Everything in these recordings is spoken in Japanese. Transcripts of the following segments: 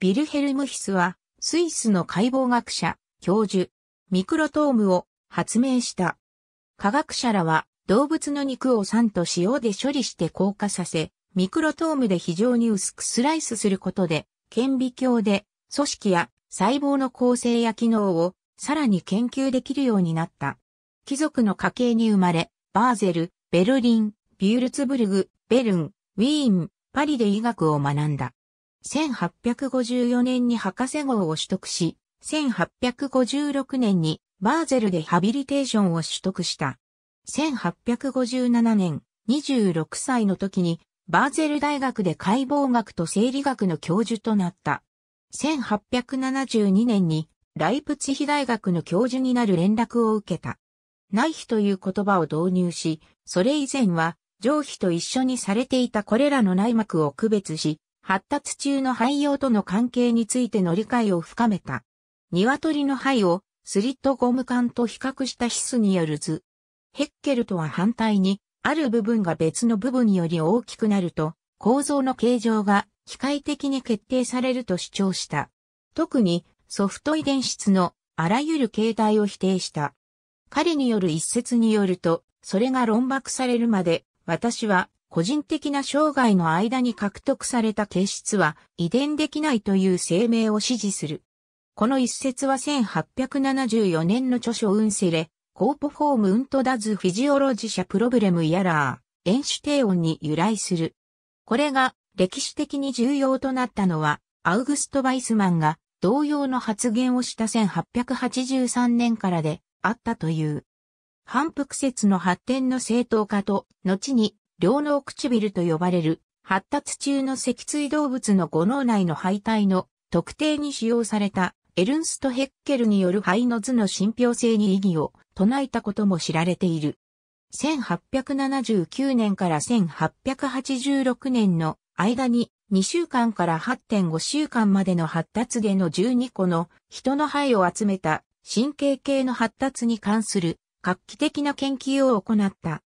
ビルヘルムヒスは、スイスの解剖学者、教授、ミクロトームを発明した。科学者らは、動物の肉を酸と塩で処理して硬化させ、ミクロトームで非常に薄くスライスすることで、顕微鏡で組織や細胞の構成や機能をさらに研究できるようになった。貴族の家系に生まれ、バーゼル、ベルリン、ビュールツブルグ、ベルン、ウィーン、パリで医学を学んだ。1854年に博士号を取得し、1856年にバーゼルでハビリテーションを取得した。1857年、26歳の時に、バーゼル大学で解剖学と生理学の教授となった。1872年に、ライプツヒ大学の教授になる連絡を受けた。内皮という言葉を導入し、それ以前は、上皮と一緒にされていたこれらの内膜を区別し、発達中の肺葉との関係についての理解を深めた。鶏の肺をスリットゴム管と比較したヒスによる図。ヘッケルとは反対に、ある部分が別の部分より大きくなると、構造の形状が機械的に決定されると主張した。特にソフト遺伝質のあらゆる形態を否定した。彼による一説によると、それが論爆されるまで、私は個人的な生涯の間に獲得された形質は遺伝できないという声明を支持する。この一節は1874年の著書ウンセレ、コーポフォームウントダズフィジオロジシャプロブレムイヤラー、演手低音に由来する。これが歴史的に重要となったのは、アウグスト・バイスマンが同様の発言をした1883年からであったという。反復説の発展の正当化と、後に両脳唇と呼ばれる発達中の脊椎動物の五脳内の肺体の特定に使用されたエルンスト・ヘッケルによる肺の図の信憑性に異議を唱えたことも知られている。1879年から1886年の間に2週間から8.5週間までの発達での12個の人の肺を集めた神経系の発達に関する画期的な研究を行った。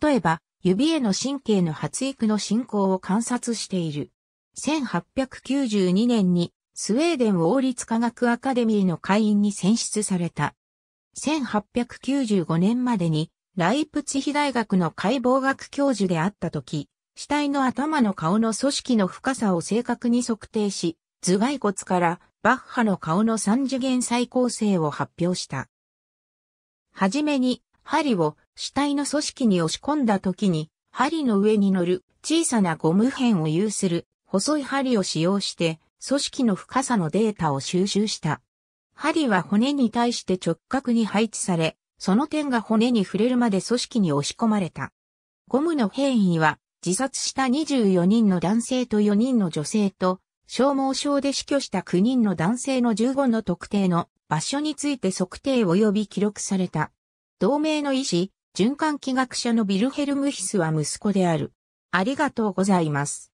例えば、指への神経の発育の進行を観察している。1892年にスウェーデン王立科学アカデミーの会員に選出された。1895年までにライプツヒ大学の解剖学教授であった時、死体の頭の顔の組織の深さを正確に測定し、頭蓋骨からバッハの顔の三次元再構成を発表した。はじめに針を死体の組織に押し込んだ時に、針の上に乗る小さなゴム片を有する細い針を使用して、組織の深さのデータを収集した。針は骨に対して直角に配置され、その点が骨に触れるまで組織に押し込まれた。ゴムの変異は、自殺した24人の男性と4人の女性と、消耗症で死去した9人の男性の15の特定の場所について測定及び記録された。同盟の医師、循環器学者のヴィルヘルムヒスは息子である。ありがとうございます。